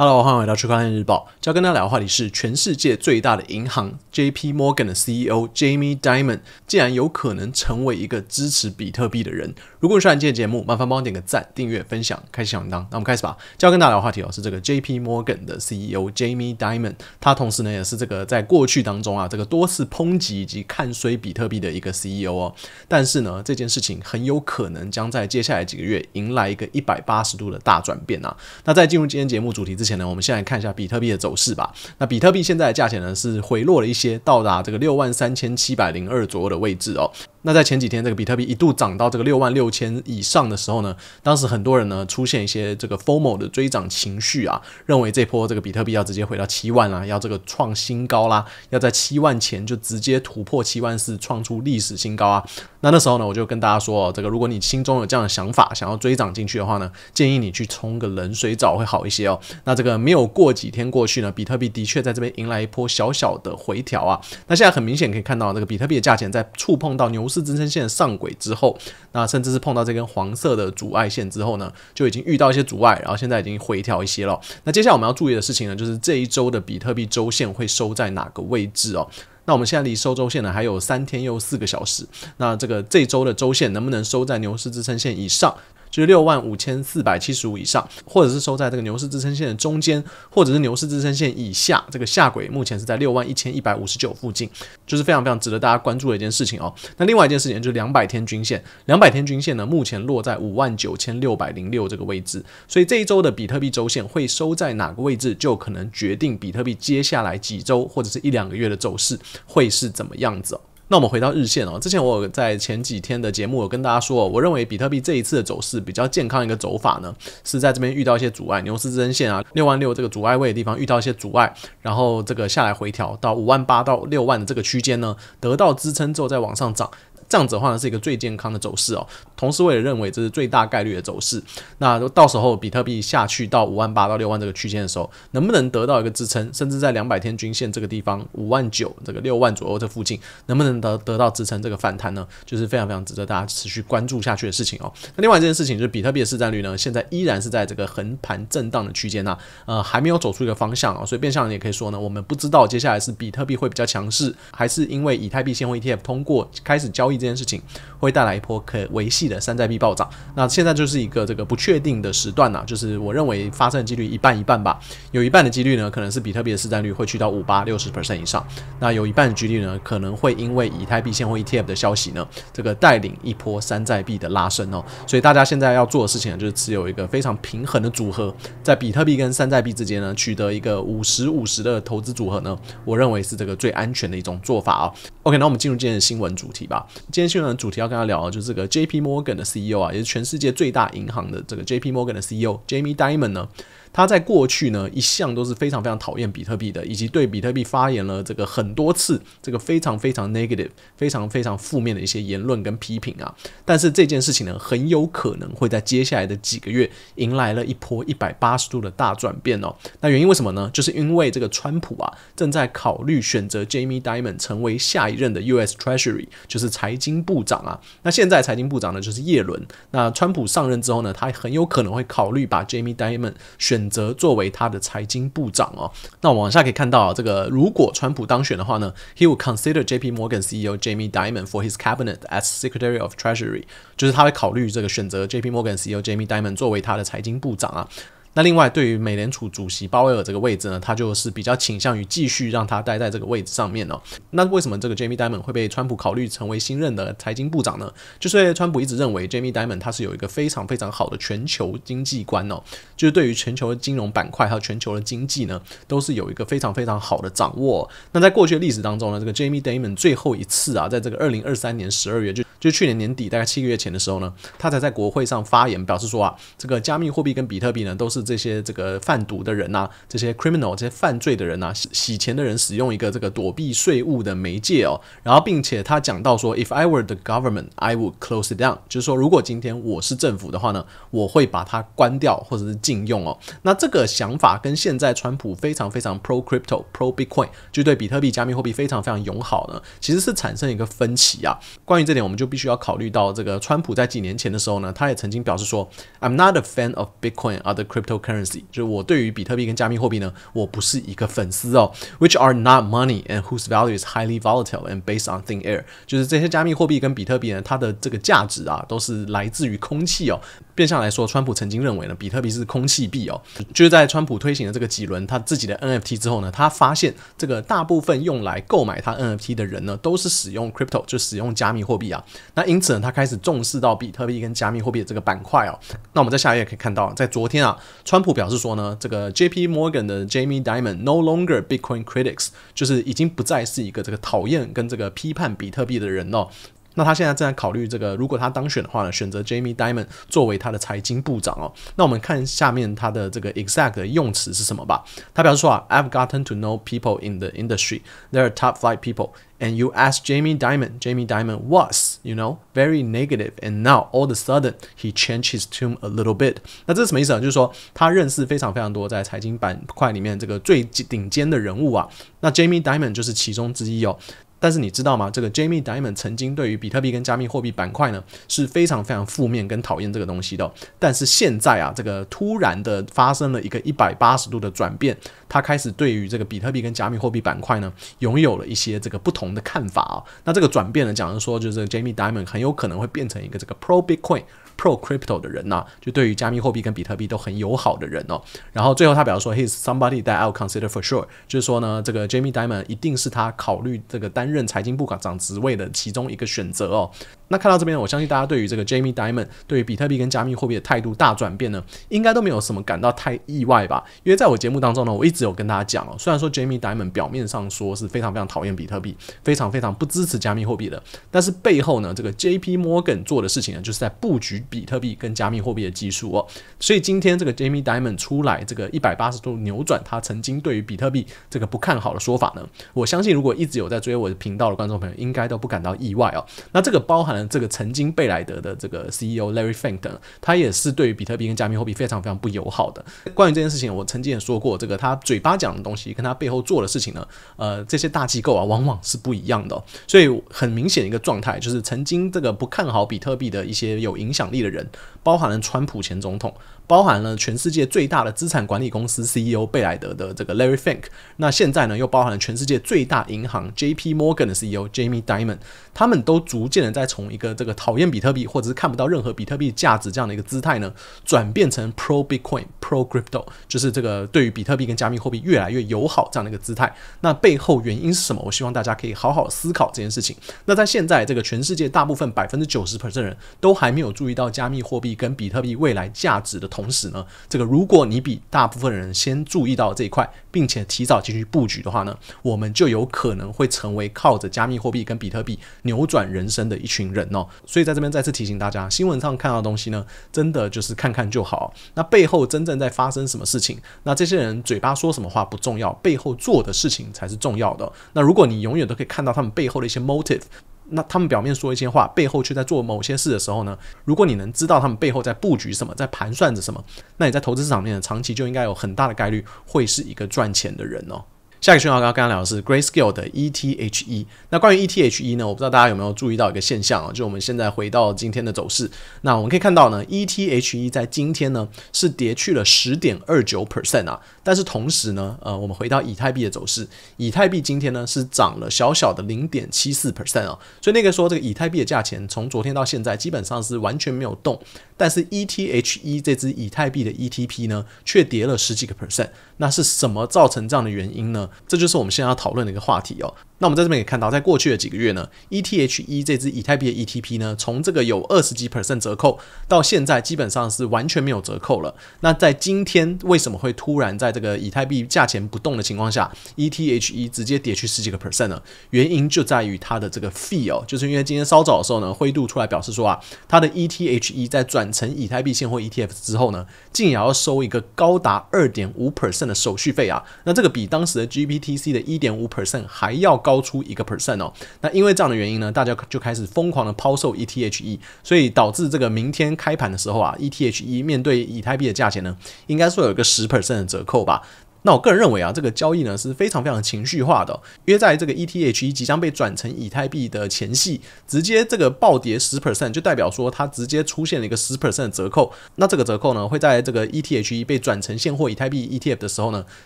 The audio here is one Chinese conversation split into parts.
Hello，欢迎回到区块链日报。今天跟大家聊的话题是，全世界最大的银行 J P Morgan 的 C E O Jamie Dimon，d 竟然有可能成为一个支持比特币的人。如果你喜欢今天节目，麻烦帮我点个赞、订阅、分享、开启响铃铛。那我们开始吧。今要跟大家聊的话题哦，是这个 J P Morgan 的 C E O Jamie Dimon，d 他同时呢，也是这个在过去当中啊，这个多次抨击以及看衰比特币的一个 C E O 哦。但是呢，这件事情很有可能将在接下来几个月迎来一个一百八十度的大转变啊。那在进入今天节目主题之前。前呢，我们先来看一下比特币的走势吧。那比特币现在的价钱呢，是回落了一些，到达这个六万三千七百零二左右的位置哦。那在前几天，这个比特币一度涨到这个六万六千以上的时候呢，当时很多人呢出现一些这个 f o m o 的追涨情绪啊，认为这波这个比特币要直接回到七万啦，要这个创新高啦，要在七万前就直接突破七万四，创出历史新高啊。那那时候呢，我就跟大家说，这个如果你心中有这样的想法，想要追涨进去的话呢，建议你去冲个冷水澡会好一些哦。那这个没有过几天过去呢，比特币的确在这边迎来一波小小的回调啊。那现在很明显可以看到，这个比特币的价钱在触碰到牛市。支撑线上轨之后，那甚至是碰到这根黄色的阻碍线之后呢，就已经遇到一些阻碍，然后现在已经回调一些了。那接下来我们要注意的事情呢，就是这一周的比特币周线会收在哪个位置哦？那我们现在离收周线呢还有三天又四个小时，那这个这周的周线能不能收在牛市支撑线以上？就是六万五千四百七十五以上，或者是收在这个牛市支撑线的中间，或者是牛市支撑线以下，这个下轨目前是在六万一千一百五十九附近，就是非常非常值得大家关注的一件事情哦。那另外一件事情就是两百天均线，两百天均线呢目前落在五万九千六百零六这个位置，所以这一周的比特币周线会收在哪个位置，就可能决定比特币接下来几周或者是一两个月的走势会是怎么样子。那我们回到日线哦，之前我在前几天的节目，有跟大家说，我认为比特币这一次的走势比较健康一个走法呢，是在这边遇到一些阻碍，牛市支撑线啊，六万六这个阻碍位的地方遇到一些阻碍，然后这个下来回调到五万八到六万的这个区间呢，得到支撑之后再往上涨。这样子的话呢，是一个最健康的走势哦。同时，我也认为这是最大概率的走势。那到时候比特币下去到五万八到六万这个区间的时候，能不能得到一个支撑，甚至在两百天均线这个地方五万九这个六万左右这附近，能不能得得到支撑这个反弹呢？就是非常非常值得大家持续关注下去的事情哦。那另外一件事情就是比特币的市占率呢，现在依然是在这个横盘震荡的区间呐，呃，还没有走出一个方向啊。所以，变相也可以说呢，我们不知道接下来是比特币会比较强势，还是因为以太币现货 ETF 通过开始交易。这件事情会带来一波可维系的山寨币暴涨。那现在就是一个这个不确定的时段呢，就是我认为发生的几率一半一半吧。有一半的几率呢，可能是比特币的市占率会去到五八六十 percent 以上。那有一半的几率呢，可能会因为以太币现货 ETF 的消息呢，这个带领一波山寨币的拉升哦。所以大家现在要做的事情呢，就是持有一个非常平衡的组合，在比特币跟山寨币之间呢，取得一个五十五十的投资组合呢，我认为是这个最安全的一种做法啊。OK，那我们进入今天的新闻主题吧。今天新闻的主题要跟他聊啊，就是这个 J P Morgan 的 C E O 啊，也是全世界最大银行的这个 J P Morgan 的 C E O Jamie Dimon 呢？他在过去呢，一向都是非常非常讨厌比特币的，以及对比特币发言了这个很多次，这个非常非常 negative，非常非常负面的一些言论跟批评啊。但是这件事情呢，很有可能会在接下来的几个月迎来了一波一百八十度的大转变哦。那原因为什么呢？就是因为这个川普啊，正在考虑选择 Jamie Dimon 成为下一任的 U.S. Treasury，就是财经部长啊。那现在财经部长呢，就是耶伦。那川普上任之后呢，他很有可能会考虑把 Jamie Dimon 选。选择作为他的财经部长哦。那往下可以看到，这个如果川普当选的话呢，he would consider J P Morgan CEO Jamie Dimon for his cabinet as Secretary of Treasury，就是他会考虑这个选择 J P Morgan CEO Jamie Dimon 作为他的财经部长啊。那另外，对于美联储主席鲍威尔这个位置呢，他就是比较倾向于继续让他待在这个位置上面哦。那为什么这个 Jamie Dimon 会被川普考虑成为新任的财经部长呢？就是川普一直认为 Jamie Dimon 他是有一个非常非常好的全球经济观哦，就是对于全球的金融板块还有全球的经济呢，都是有一个非常非常好的掌握。那在过去的历史当中呢，这个 Jamie Dimon 最后一次啊，在这个二零二三年十二月，就就去年年底大概七个月前的时候呢，他才在国会上发言表示说啊，这个加密货币跟比特币呢，都是。这些这个贩毒的人呐，这些 criminal，这些犯罪的人呐，洗钱的人使用一个这个躲避税务的媒介哦。然后，并且他讲到说，if I were the government，I would close it down，就是说，如果今天我是政府的话呢，我会把它关掉或者是禁用哦。那这个想法跟现在川普非常非常 pro crypto，pro bitcoin，就对比特币加密货币非常非常友好呢，其实是产生一个分歧啊。关于这点，我们就必须要考虑到，这个川普在几年前的时候呢，他也曾经表示说，I'm not a fan of bitcoin or the crypto。Currency 就是我对于比特币跟加密货币呢，我不是一个粉丝哦。Which are not money and whose value is highly volatile and based on thin air，就是这些加密货币跟比特币呢，它的这个价值啊，都是来自于空气哦。变相来说，川普曾经认为呢，比特币是空气币哦。就是在川普推行了这个几轮他自己的 NFT 之后呢，他发现这个大部分用来购买他 NFT 的人呢，都是使用 crypto，就使用加密货币啊。那因此呢，他开始重视到比特币跟加密货币的这个板块哦。那我们在下一页可以看到，在昨天啊。川普表示说呢，这个 J.P.Morgan 的 Jamie Dimon no longer Bitcoin critics，就是已经不再是一个这个讨厌跟这个批判比特币的人喽。那他现在正在考虑这个，如果他当选的话呢，选择 Jamie Dimon 作为他的财经部长哦。那我们看下面他的这个 exact 用词是什么吧。他表示说啊，I've gotten to know people in the industry. They're top-flight people. And you ask Jamie Dimon, Jamie Dimon was, you know, very negative. And now all of a sudden, he changes tune a little bit. 那这是什么意思啊？就是说他认识非常非常多在财经板块里面这个最顶尖的人物啊。那 Jamie Dimon 就是其中之一哦。但是你知道吗？这个 Jamie Dimon 曾经对于比特币跟加密货币板块呢是非常非常负面跟讨厌这个东西的。但是现在啊，这个突然的发生了一个一百八十度的转变，他开始对于这个比特币跟加密货币板块呢拥有了一些这个不同的看法啊。那这个转变呢，假如说就是 Jamie Dimon 很有可能会变成一个这个 pro Bitcoin。Pro crypto 的人呐，就对于加密货币跟比特币都很友好的人哦。然后最后他表示说，He's somebody that I'll consider for sure，就是说呢，这个 Jamie Dimon 一定是他考虑这个担任财经部长职位的其中一个选择哦。那看到这边，我相信大家对于这个 Jamie Dimon 对于比特币跟加密货币的态度大转变呢，应该都没有什么感到太意外吧？因为在我节目当中呢，我一直有跟大家讲哦，虽然说 Jamie Dimon 表面上说是非常非常讨厌比特币，非常非常不支持加密货币的，但是背后呢，这个 J P Morgan 做的事情呢，就是在布局。比特币跟加密货币的技术哦，所以今天这个 Jamie Dimon 出来这个一百八十度扭转他曾经对于比特币这个不看好的说法呢，我相信如果一直有在追我的频道的观众朋友，应该都不感到意外哦。那这个包含了这个曾经贝莱德的这个 CEO Larry Fink，他也是对于比特币跟加密货币非常非常不友好的。关于这件事情，我曾经也说过，这个他嘴巴讲的东西跟他背后做的事情呢，呃，这些大机构啊往往是不一样的，所以很明显一个状态就是曾经这个不看好比特币的一些有影响力。的人，包含了川普前总统。包含了全世界最大的资产管理公司 CEO 贝莱德的这个 Larry Fink，那现在呢又包含了全世界最大银行 J.P.Morgan 的 CEO Jamie Dimon，d 他们都逐渐的在从一个这个讨厌比特币或者是看不到任何比特币价值这样的一个姿态呢，转变成 pro Bitcoin，pro crypto，就是这个对于比特币跟加密货币越来越友好这样的一个姿态。那背后原因是什么？我希望大家可以好好思考这件事情。那在现在这个全世界大部分百分之九十 percent 人都还没有注意到加密货币跟比特币未来价值的。同时呢，这个如果你比大部分人先注意到这一块，并且提早进去布局的话呢，我们就有可能会成为靠着加密货币跟比特币扭转人生的一群人哦。所以在这边再次提醒大家，新闻上看到的东西呢，真的就是看看就好。那背后真正在发生什么事情，那这些人嘴巴说什么话不重要，背后做的事情才是重要的。那如果你永远都可以看到他们背后的一些 motive。那他们表面说一些话，背后却在做某些事的时候呢？如果你能知道他们背后在布局什么，在盘算着什么，那你在投资市场里面长期就应该有很大的概率会是一个赚钱的人哦。下一个讯号刚刚聊的是 Grayscale 的 ETH 一。那关于 ETH 一呢？我不知道大家有没有注意到一个现象啊，就我们现在回到今天的走势，那我们可以看到呢，ETH 一在今天呢是跌去了十点二九 percent 啊。但是同时呢，呃，我们回到以太币的走势，以太币今天呢是涨了小小的零点七四 percent 啊。所以那个说这个以太币的价钱从昨天到现在基本上是完全没有动，但是 ETH 一这只以太币的 ETP 呢，却跌了十几个 percent。那是什么造成这样的原因呢？这就是我们现在要讨论的一个话题哦。那我们在这边可以看到，在过去的几个月呢，ETH 一这支以太币的 e t p 呢，从这个有二十几 percent 折扣，到现在基本上是完全没有折扣了。那在今天为什么会突然在这个以太币价钱不动的情况下，ETH 一直接跌去十几个 percent 呢？原因就在于它的这个 fee 哦，就是因为今天稍早的时候呢，灰度出来表示说啊，它的 ETH 一在转成以太币现货 ETF 之后呢，竟然要收一个高达二点五 percent 的手续费啊。那这个比当时的 GPTC 的一点五 percent 还要高。高出一个 percent 哦，那因为这样的原因呢，大家就开始疯狂的抛售 ETHE，所以导致这个明天开盘的时候啊，ETHE 面对以太币的价钱呢，应该说有一个十 percent 的折扣吧。那我个人认为啊，这个交易呢是非常非常情绪化的，约在这个 ETH 即将被转成以太币的前夕，直接这个暴跌十 percent，就代表说它直接出现了一个十 percent 的折扣。那这个折扣呢，会在这个 ETH 被转成现货以太币 ETF 的时候呢，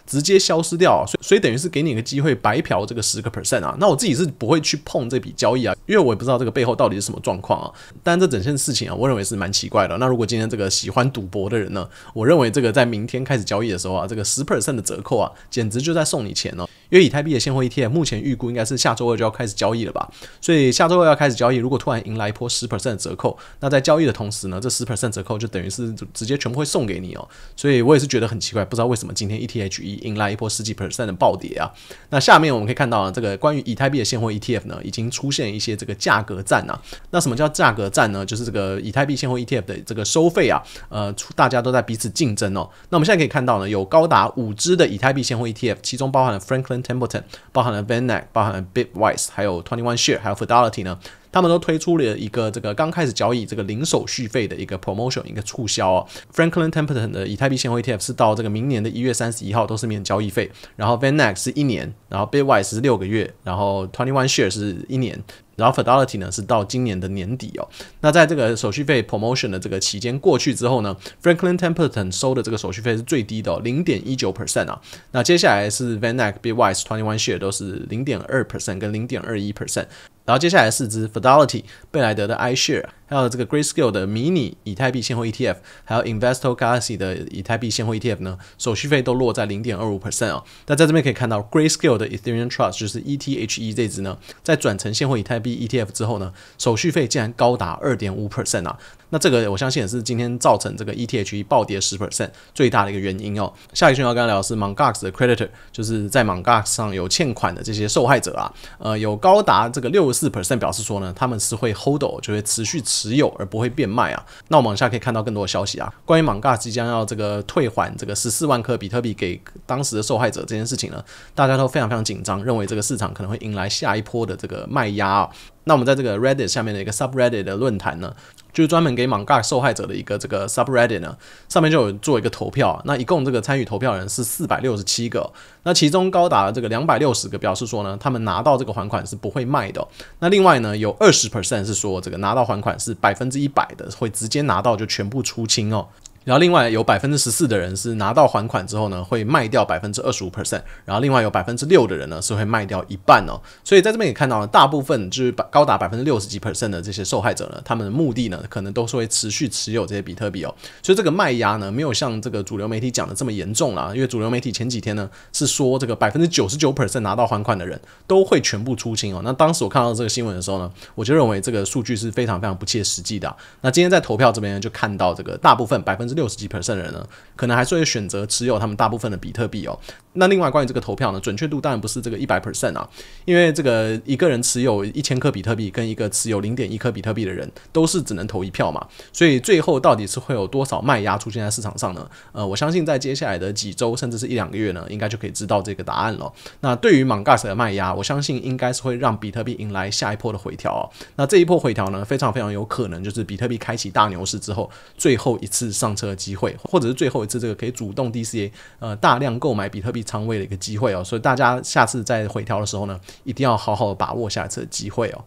直接消失掉，所以所以等于是给你一个机会白嫖这个十个 percent 啊。那我自己是不会去碰这笔交易啊，因为我也不知道这个背后到底是什么状况啊。但这整件事情啊，我认为是蛮奇怪的。那如果今天这个喜欢赌博的人呢，我认为这个在明天开始交易的时候啊，这个十 percent 的折扣啊，简直就在送你钱哦！因为以太币的现货 ETF 目前预估应该是下周二就要开始交易了吧？所以下周二要开始交易，如果突然迎来一波十的折扣，那在交易的同时呢，这十折扣就等于是直接全部会送给你哦！所以我也是觉得很奇怪，不知道为什么今天 ETH 一迎来一波十几 percent 的暴跌啊！那下面我们可以看到，啊，这个关于以太币的现货 ETF 呢，已经出现一些这个价格战啊！那什么叫价格战呢？就是这个以太币现货 ETF 的这个收费啊，呃，大家都在彼此竞争哦！那我们现在可以看到呢，有高达五只的以太币现货 ETF，其中包含了 Franklin Templeton，包含了 Vanek，包含了 Bitwise，还有 Twenty One Share，还有 Fidelity 呢，他们都推出了一个这个刚开始交易这个零手续费的一个 promotion，一个促销哦。Franklin Templeton 的以太币现货 ETF 是到这个明年的一月三十一号都是免交易费，然后 Vanek 是一年，然后 Bitwise 是六个月，然后 Twenty One Share 是一年。然后，Fidelity 呢是到今年的年底哦。那在这个手续费 promotion 的这个期间过去之后呢，Franklin Templeton 收的这个手续费是最低的哦，零点一九 percent 啊。那接下来是 Van Eck Be Wise Twenty One Share 都是零点二 percent 跟零点二一 percent。然后接下来是只 Fidelity 贝莱德的 iShare，还有这个 Grayscale 的迷你以太币现货 ETF，还有 i n v e s t o r g l a s y 的以太币现货 ETF 呢，手续费都落在零点二五 percent 啊。那在这边可以看到，Grayscale 的 Ethereum Trust 就是 ETHE 这只呢，在转成现货以太币 ETF 之后呢，手续费竟然高达二点五 percent 啊。那这个我相信也是今天造成这个 ETHE 暴跌十 percent 最大的一个原因哦。下一讯号要聊是 m o n g a x 的 Creditor，就是在 m o n g a x 上有欠款的这些受害者啊，呃，有高达这个六。四 percent 表示说呢，他们是会 hold，就会持续持有而不会变卖啊。那我们往下可以看到更多的消息啊，关于芒嘎即将要这个退还这个十四万颗比特币给当时的受害者这件事情呢，大家都非常非常紧张，认为这个市场可能会迎来下一波的这个卖压啊。那我们在这个 Reddit 下面的一个 SubReddit 的论坛呢。就是专门给 manga 受害者的一个这个 subreddit 呢，上面就有做一个投票，那一共这个参与投票人是四百六十七个，那其中高达这个两百六十个表示说呢，他们拿到这个还款是不会卖的，那另外呢有二十 percent 是说这个拿到还款是百分之一百的会直接拿到就全部出清哦。然后另外有百分之十四的人是拿到还款之后呢，会卖掉百分之二十五 percent，然后另外有百分之六的人呢是会卖掉一半哦。所以在这边也看到了，大部分就是高达百分之六十几 percent 的这些受害者呢，他们的目的呢可能都是会持续持有这些比特币哦。所以这个卖压呢没有像这个主流媒体讲的这么严重了，因为主流媒体前几天呢是说这个百分之九十九 percent 拿到还款的人都会全部出清哦。那当时我看到这个新闻的时候呢，我就认为这个数据是非常非常不切实际的。那今天在投票这边就看到这个大部分百分之。六十几 percent 的人呢，可能还是会选择持有他们大部分的比特币哦。那另外关于这个投票呢，准确度当然不是这个一百 percent 啊，因为这个一个人持有一千颗比特币，跟一个持有零点一颗比特币的人，都是只能投一票嘛。所以最后到底是会有多少卖压出现在市场上呢？呃，我相信在接下来的几周，甚至是一两个月呢，应该就可以知道这个答案了。那对于 Mangas 的卖压，我相信应该是会让比特币迎来下一波的回调哦。那这一波回调呢，非常非常有可能就是比特币开启大牛市之后最后一次上。的机会，或者是最后一次这个可以主动 D C A 呃大量购买比特币仓位的一个机会哦，所以大家下次在回调的时候呢，一定要好好把握下一次的机会哦。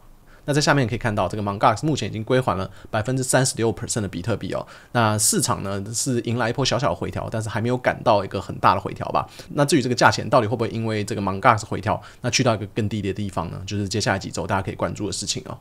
那在下面可以看到，这个 Mangas 目前已经归还了百分之三十六 percent 的比特币哦。那市场呢是迎来一波小小的回调，但是还没有感到一个很大的回调吧。那至于这个价钱到底会不会因为这个 Mangas 回调，那去到一个更低的地方呢？就是接下来几周大家可以关注的事情哦。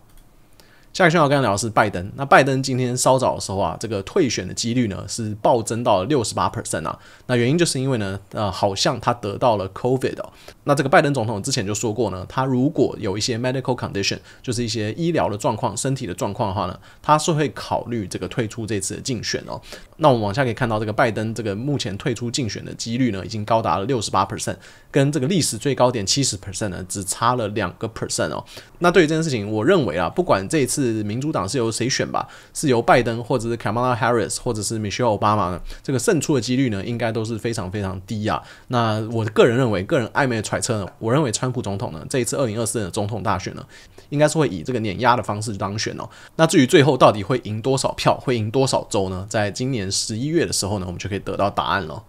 下一个讯号跟大家聊的是拜登。那拜登今天稍早的时候啊，这个退选的几率呢是暴增到了六十八 percent 啊。那原因就是因为呢，呃，好像他得到了 COVID。那这个拜登总统之前就说过呢，他如果有一些 medical condition，就是一些医疗的状况、身体的状况的话呢，他是会考虑这个退出这次的竞选哦。那我们往下可以看到，这个拜登这个目前退出竞选的几率呢，已经高达了六十八 percent，跟这个历史最高点七十 percent 呢，只差了两个 percent 哦。那对于这件事情，我认为啊，不管这一次。是民主党是由谁选吧？是由拜登或者是 Kamala Harris，或者是 Michelle Obama 这个胜出的几率呢？应该都是非常非常低啊。那我个人认为，个人暧昧的揣测呢，我认为川普总统呢，这一次二零二四年的总统大选呢，应该是会以这个碾压的方式当选哦。那至于最后到底会赢多少票，会赢多少州呢？在今年十一月的时候呢，我们就可以得到答案了。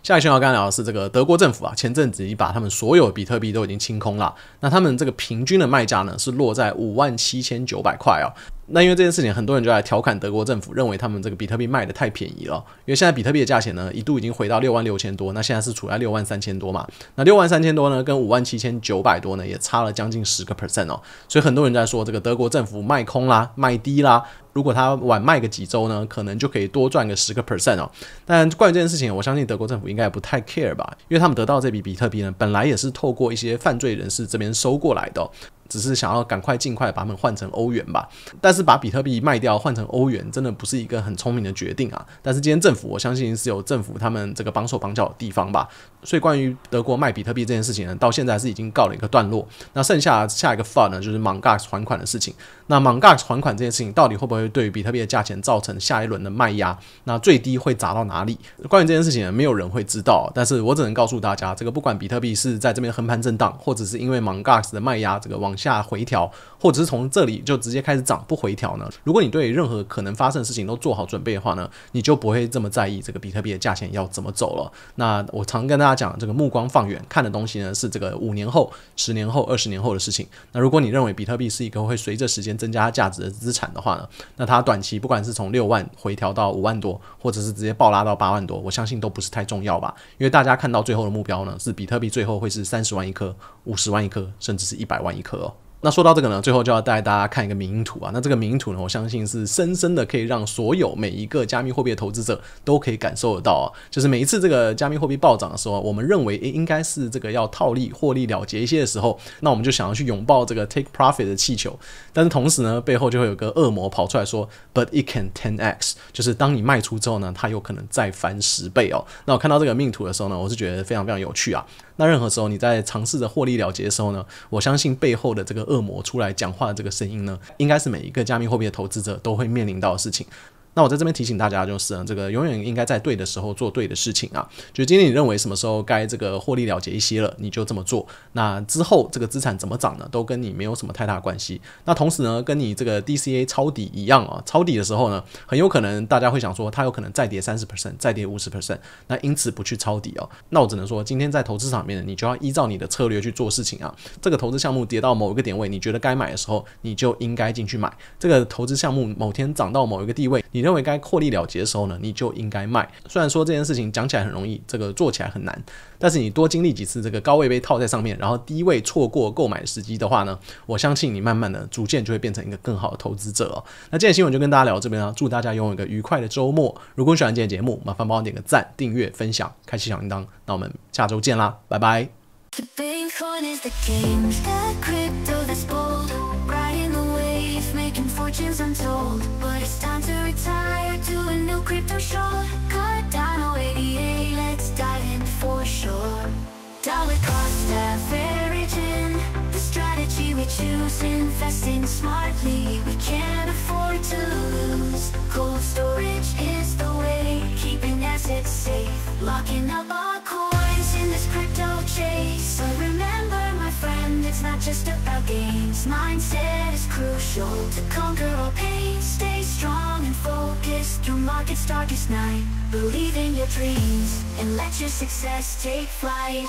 下一个要闻，刚聊的是这个德国政府啊，前阵子已经把他们所有比特币都已经清空了。那他们这个平均的卖价呢，是落在五万七千九百块哦。那因为这件事情，很多人就来调侃德国政府，认为他们这个比特币卖的太便宜了。因为现在比特币的价钱呢，一度已经回到六万六千多，那现在是处在六万三千多嘛。那六万三千多呢，跟五万七千九百多呢，也差了将近十个 percent 哦。所以很多人在说，这个德国政府卖空啦，卖低啦。如果他晚卖个几周呢，可能就可以多赚个十个 percent 哦。但关于这件事情，我相信德国政府应该也不太 care 吧，因为他们得到这笔比特币呢，本来也是透过一些犯罪人士这边收过来的。只是想要赶快尽快把它们换成欧元吧，但是把比特币卖掉换成欧元，真的不是一个很聪明的决定啊。但是今天政府，我相信是有政府他们这个帮手帮脚的地方吧。所以关于德国卖比特币这件事情呢，到现在是已经告了一个段落。那剩下下一个 f u d 呢，就是芒 a 斯还款的事情。那芒 a 斯还款这件事情到底会不会对比特币的价钱造成下一轮的卖压？那最低会砸到哪里？关于这件事情呢，没有人会知道。但是我只能告诉大家，这个不管比特币是在这边横盘震荡，或者是因为芒 a 斯的卖压这个往下回调，或者是从这里就直接开始涨不回调呢？如果你对任何可能发生的事情都做好准备的话呢，你就不会这么在意这个比特币的价钱要怎么走了。那我常跟大家。他讲这个目光放远看的东西呢，是这个五年后、十年后、二十年后的事情。那如果你认为比特币是一个会随着时间增加价值的资产的话呢，那它短期不管是从六万回调到五万多，或者是直接暴拉到八万多，我相信都不是太重要吧。因为大家看到最后的目标呢，是比特币最后会是三十万一颗、五十万一颗，甚至是一百万一颗哦。那说到这个呢，最后就要带大家看一个名图啊。那这个名图呢，我相信是深深的可以让所有每一个加密货币的投资者都可以感受得到啊。就是每一次这个加密货币暴涨的时候，我们认为诶应该是这个要套利获利了结一些的时候，那我们就想要去拥抱这个 take profit 的气球。但是同时呢，背后就会有个恶魔跑出来说，but it can ten x，就是当你卖出之后呢，它有可能再翻十倍哦。那我看到这个命图的时候呢，我是觉得非常非常有趣啊。那任何时候你在尝试着获利了结的时候呢，我相信背后的这个恶魔出来讲话的这个声音呢，应该是每一个加密货币的投资者都会面临到的事情。那我在这边提醒大家，就是这个永远应该在对的时候做对的事情啊。就今天你认为什么时候该这个获利了结一些了，你就这么做。那之后这个资产怎么涨呢，都跟你没有什么太大关系。那同时呢，跟你这个 DCA 抄底一样啊，抄底的时候呢，很有可能大家会想说，它有可能再跌三十 percent，再跌五十 percent，那因此不去抄底哦。那我只能说，今天在投资上面，你就要依照你的策略去做事情啊。这个投资项目跌到某一个点位，你觉得该买的时候，你就应该进去买。这个投资项目某天涨到某一个地位，你。你认为该获利了结的时候呢，你就应该卖。虽然说这件事情讲起来很容易，这个做起来很难，但是你多经历几次这个高位被套在上面，然后低位错过购买时机的话呢，我相信你慢慢的逐渐就会变成一个更好的投资者。那今天新闻就跟大家聊这边啊，祝大家拥有一个愉快的周末。如果喜欢今天节目，麻烦帮我点个赞、订阅、分享、开启小铃铛，那我们下周见啦，拜拜。short, Crypto Shore. Cardano 88, let's dive in for sure. Dollar cost averaging, the strategy we choose. Investing smartly, we can't afford to lose. Cold storage is the way, keeping assets safe. Locking up our coins in this crypto chase just about games Mindset is crucial to conquer all pain Stay strong and focused through market's darkest night Believe in your dreams and let your success take flight